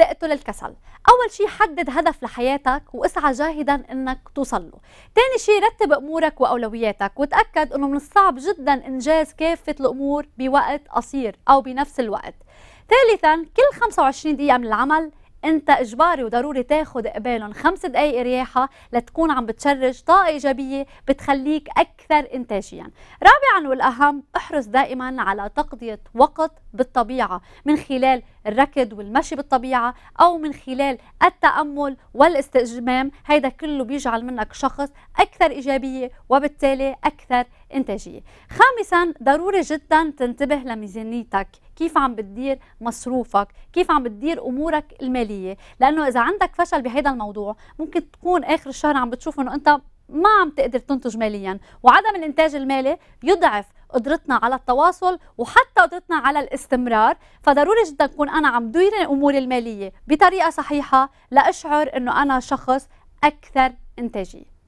تقتل الكسل أول شيء حدد هدف لحياتك واسعى جاهدا أنك توصل له تاني شيء رتب أمورك وأولوياتك وتأكد أنه من الصعب جدا إنجاز كافة الأمور بوقت قصير أو بنفس الوقت ثالثا كل 25 دقيقة من العمل انت اجباري وضروري تاخد قبالهم خمس دقائق رياحه لتكون عم بتشرج طاقه ايجابيه بتخليك اكثر انتاجيا رابعا والاهم احرص دائما على تقضيه وقت بالطبيعه من خلال الركض والمشي بالطبيعه او من خلال التامل والاستجمام هيدا كله بيجعل منك شخص اكثر ايجابيه وبالتالي اكثر انتاجيه خامسا ضروري جدا تنتبه لميزانيتك كيف عم بتدير مصروفك كيف عم بتدير امورك الماليه الماليه لانه اذا عندك فشل بهذا الموضوع ممكن تكون اخر الشهر عم بتشوف انه انت ما عم تقدر تنتج ماليا وعدم الانتاج المالي يضعف قدرتنا على التواصل وحتى قدرتنا على الاستمرار فضروري جدا اكون انا عم دير الامور الماليه بطريقه صحيحه لاشعر انه انا شخص اكثر انتاجيه